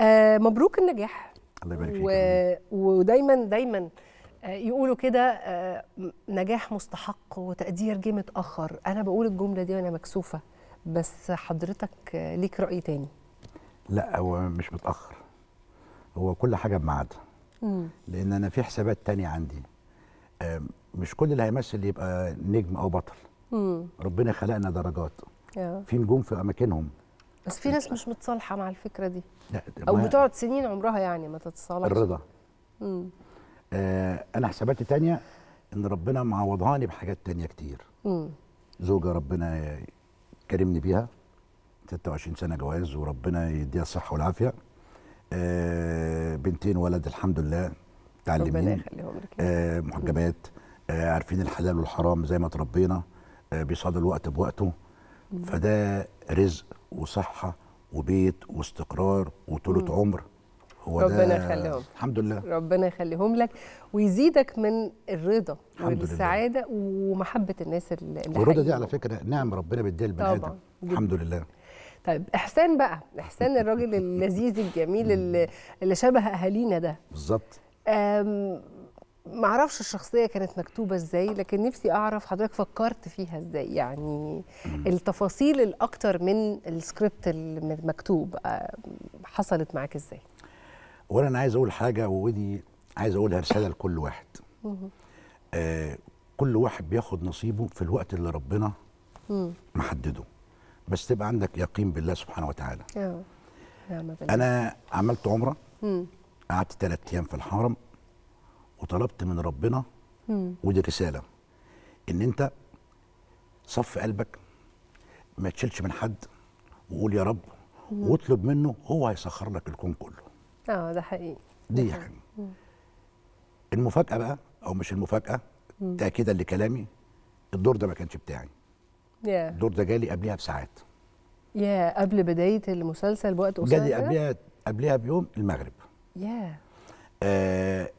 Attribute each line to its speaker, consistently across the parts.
Speaker 1: آه مبروك النجاح الله يبارك فيك و... ودايما دايما آه، يقولوا كده آه، نجاح مستحق وتقدير جه متاخر انا بقول الجمله دي وانا مكسوفه بس حضرتك آه، ليك راي تاني
Speaker 2: لا هو مش متاخر هو كل حاجه بميعادها لان انا في حسابات تانية عندي مش كل اللي هيمثل يبقى نجم او بطل مم. ربنا خلقنا درجات yeah. في نجوم في اماكنهم
Speaker 1: بس في ناس مش متصالحه مع الفكره دي
Speaker 2: لا او بتقعد
Speaker 1: سنين عمرها يعني ما تتصالحش الرضا امم
Speaker 2: آه انا حساباتي تانية ان ربنا معوضهاني بحاجات تانية كتير امم زوجه ربنا كرمني بيها 26 سنه جواز وربنا يديها الصحه والعافيه آه بنتين ولد الحمد لله متعلمين آه محجبات آه عارفين الحلال والحرام زي ما تربينا آه بيصادوا الوقت بوقته فده رزق وصحه وبيت واستقرار وطولة عمر هو ربنا يخليهم الحمد لله
Speaker 1: ربنا يخليهم لك ويزيدك من الرضا والسعاده لله. ومحبه الناس اللي والرضا دي
Speaker 2: على فكره نعم ربنا بيديها للبني ادم الحمد لله
Speaker 1: طيب احسان بقى احسان الراجل اللذيذ الجميل اللي شبه اهالينا ده بالظبط معرفش الشخصيه كانت مكتوبه ازاي لكن نفسي اعرف حضرتك فكرت فيها ازاي يعني التفاصيل الاكتر من السكريبت المكتوب آه، حصلت معاك ازاي
Speaker 2: اولا انا عايز اقول حاجه ودي عايز اقولها رساله لكل واحد آه كل واحد بياخد نصيبه في الوقت اللي ربنا محدده بس تبقى عندك يقين بالله سبحانه وتعالى
Speaker 1: آه. انا
Speaker 2: عملت عمره قعدت ثلاث ايام في الحرم وطلبت من ربنا مم. ودي رساله ان انت صف قلبك ما تشيلش من حد وقول يا رب واطلب منه هو هيسخر لك الكون كله
Speaker 1: اه ده حقيقي
Speaker 2: دي يعني المفاجاه بقى او مش المفاجاه تاكيدا لكلامي الدور ده ما كانش بتاعي yeah. الدور ده جالي قبلها بساعات
Speaker 1: يا yeah, قبل بدايه المسلسل بوقت قصير جالي قبلها
Speaker 2: قبلها بيوم المغرب يا yeah. آه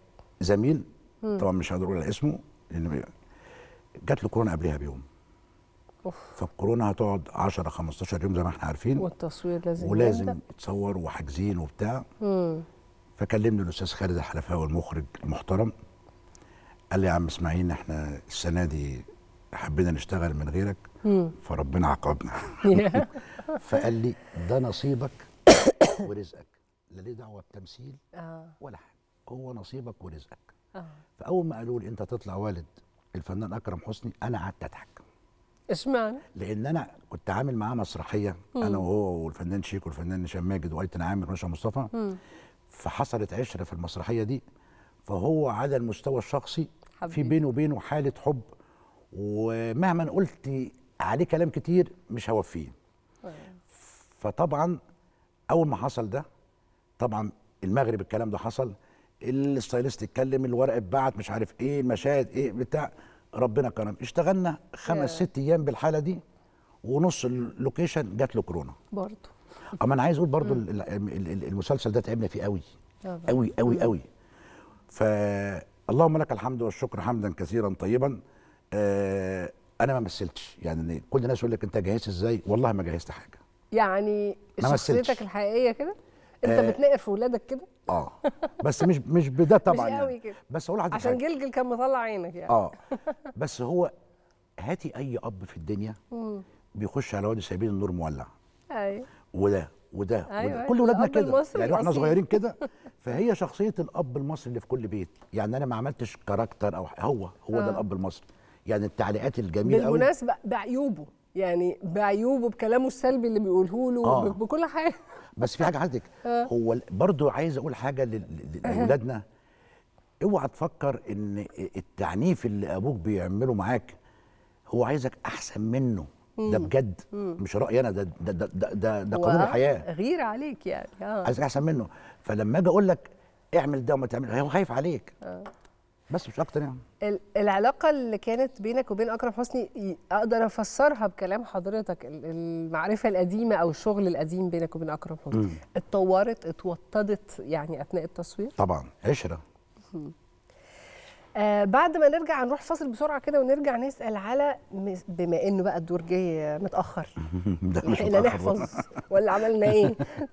Speaker 2: زميل طبعا مش هقدر اقول اسمه لان جات له كورونا قبلها بيوم أوف. فالكورونا هتقعد 10 15 يوم زي ما احنا عارفين
Speaker 1: والتصوير لازم ولازم
Speaker 2: تصور وحاجزين وبتاع مم. فكلمني الاستاذ خالد الحلفاوي المخرج المحترم قال لي يا عم اسماعيل احنا السنه دي حبينا نشتغل من غيرك مم. فربنا عاقبنا فقال لي ده نصيبك ورزقك لا ليه دعوه بتمثيل آه. ولا حاجه هو نصيبك ورزقك آه. فاول ما قالوا لي انت تطلع والد الفنان اكرم حسني انا قعدت اضحك اشمعنى لان انا كنت عامل معاه مسرحيه مم. انا وهو والفنان شيك والفنان هشام ماجد وايتن عامر ورشا مصطفى مم. فحصلت عشره في المسرحيه دي فهو على المستوى الشخصي حبيب. في بينه وبينه حاله حب ومهما قلت عليه كلام كتير مش هوفيه آه. فطبعا اول ما حصل ده طبعا المغرب الكلام ده حصل الستايلست اتكلم الورق اتبعت مش عارف ايه المشاهد ايه بتاع ربنا كرم اشتغلنا خمس ست ايام بالحاله دي ونص اللوكيشن جات له كورونا برضه اما انا عايز اقول برضه المسلسل ده تعبنا فيه قوي
Speaker 1: قوي قوي قوي
Speaker 2: ف اللهم لك الحمد والشكر حمدا كثيرا طيبا آه انا ما مثلتش يعني كل الناس يقول لك انت جهزت ازاي والله ما جهزت حاجه
Speaker 1: يعني شخصيتك الحقيقيه كده انت آه بتنقر في ولادك كده
Speaker 2: اه بس مش مش بده طبعا مش قوي يعني. كده بس اقول عشان
Speaker 1: جلجل كان مطلع عينك يعني اه
Speaker 2: بس هو هاتي اي اب في الدنيا بيخش على واد سايبين النور مولع ايوه وده وده, أيوة, أيوه. وده. كل ولادنا كده يعني احنا صغيرين كده فهي شخصيه الاب المصري اللي في كل بيت يعني انا ما عملتش كاركتر او هو هو آه. ده الاب المصري يعني التعليقات الجميله قوي بالمناسبه
Speaker 1: بعيوبه يعني بعيوبه بكلامه السلبي اللي بيقوله له آه. بكل حاجه
Speaker 2: بس في حاجه عندك آه. هو برضو عايز اقول حاجه لاولادنا اوعى تفكر ان التعنيف اللي ابوك بيعمله معاك هو عايزك احسن منه ده بجد مش رايي انا ده ده ده ده, ده قانون الحياه
Speaker 1: غير عليك يعني اه عايزك
Speaker 2: احسن منه فلما اجي اقول لك اعمل ده وما تعملش هو خايف عليك آه. بس مش اكتر يعني
Speaker 1: العلاقه اللي كانت بينك وبين اكرم حسني اقدر افسرها بكلام حضرتك المعرفه القديمه او الشغل القديم بينك وبين اكرم حسني مم. اتطورت اتوطدت يعني اثناء التصوير
Speaker 2: طبعا عشره
Speaker 1: آه بعد ما نرجع نروح فاصل بسرعه كده ونرجع نسال على بما انه بقى الدور جاي متاخر لحقنا نحفظ ولا عملنا ايه